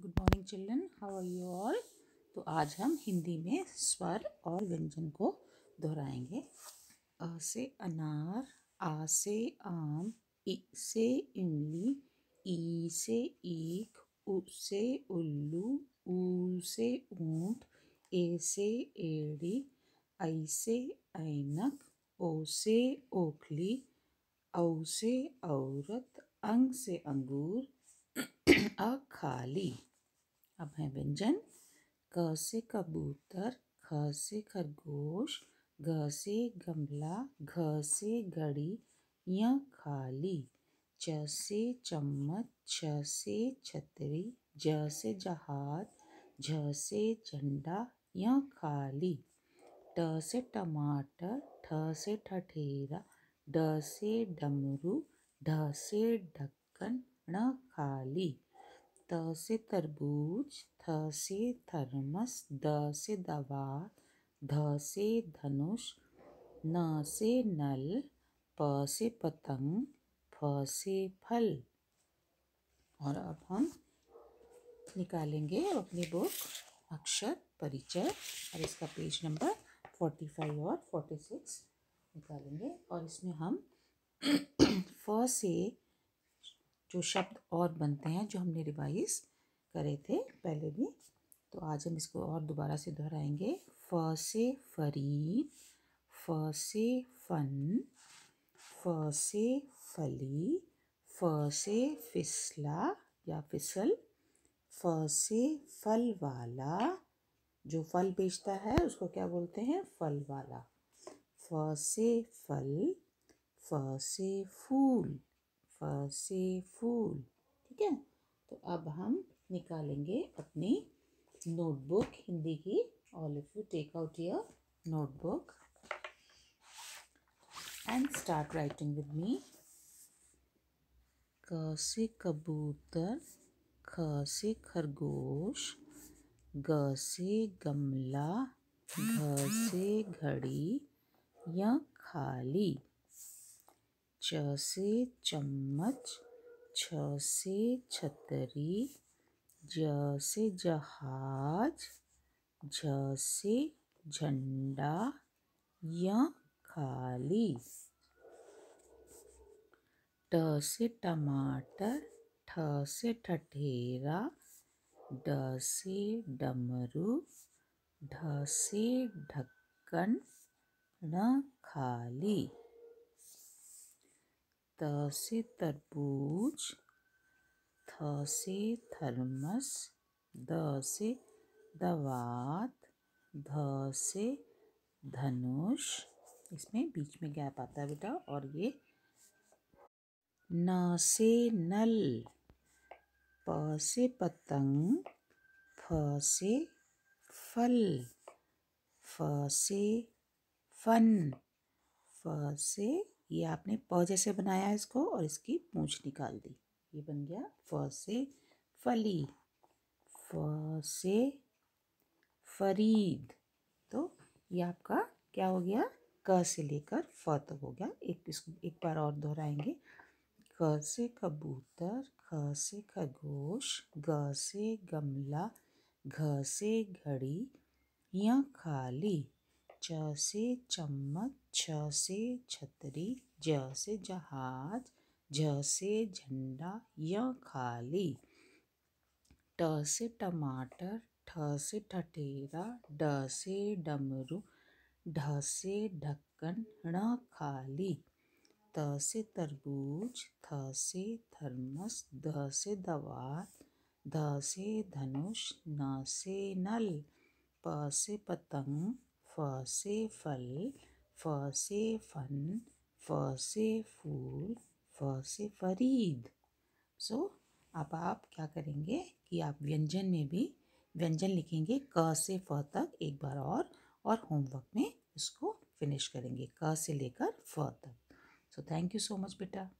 good morning children how are you all तो आज हम हिंदी में स्वर और व्यंजन को दोहराएंगे अ से अनार आ से आम इ से इमली ई से एक उ से उल्लू ऊ से ऊंट ए से एड़ी ऐ से ऐनक ओ से ओखली औ से औरत अंग से अंगूर खाली अब है व्यंजन क से कबूतर ख से खरगोश ग से गमला घ से घड़ी य खाली च से चम्मच छ से छतरी ज से जहाज झ से झंडा य खाली ट से टमाटर ठ से ठठेरा ड से डमरू ढ से ढक्कन न खाली त से तरबूज थ से थर्मस द से दवा ध से धनुष न से नल प से पतंग फ से फल और अब हम निकालेंगे अपनी बुक अक्षर परिचय और इसका पेज नंबर फोर्टी फाइव और फोर्टी सिक्स निकालेंगे और इसमें हम फ से जो शब्द और बनते हैं जो हमने रिवाइज करे थे पहले भी तो आज हम इसको और दोबारा से दोहराएंगे फ से फ़रीद फ से फन फ से फली फ से फिसला या फिसल फ से फल वाला जो फल बेचता है उसको क्या बोलते हैं फल वाला फ से फल फ से फूल से फूल ठीक है तो अब हम निकालेंगे अपनी नोटबुक हिंदी की all if you take out your notebook and start writing with me क से कबूतर ख से खरगोश ग से गमला घ से घड़ी या खाली च से चम्मच छ से छतरी ज से जहाज झ से झंडा या खाली ट से टमाटर ठ से ठठेरा ड से डमरू ढ से ढक्कन न खाली त से तरबूज थ से थर्मस द से दवात ध से धनुष इसमें बीच में गैप आता है बेटा और ये न से नल प से पतंग फ से फल फ से फन फ से ये आपने प जैसे बनाया इसको और इसकी पूँछ निकाल दी ये बन गया फ से फली फ से फरीद तो ये आपका क्या हो गया क से लेकर फ तक तो हो गया एक इसको एक बार और दोहराएंगे क से कबूतर ख से खरगोश ग से गमला घ से घड़ी या खाली च से चम्मच छ से छतरी ज से जहाज ज से झंडा य खाली ट से टमाटर ठ से ठठेरा ड से डमरू ढ से ढक्कन ण खाली त से तरबूज थ से थर्मस द से दवात ध से धनुष न से नल प से पतंग फ से फल फ से फन फ से फूल फ से फरीद सो so, अब आप क्या करेंगे कि आप व्यंजन में भी व्यंजन लिखेंगे क से फ तक एक बार और और होमवर्क में इसको फिनिश करेंगे क से लेकर फ तक so thank you so much बेटा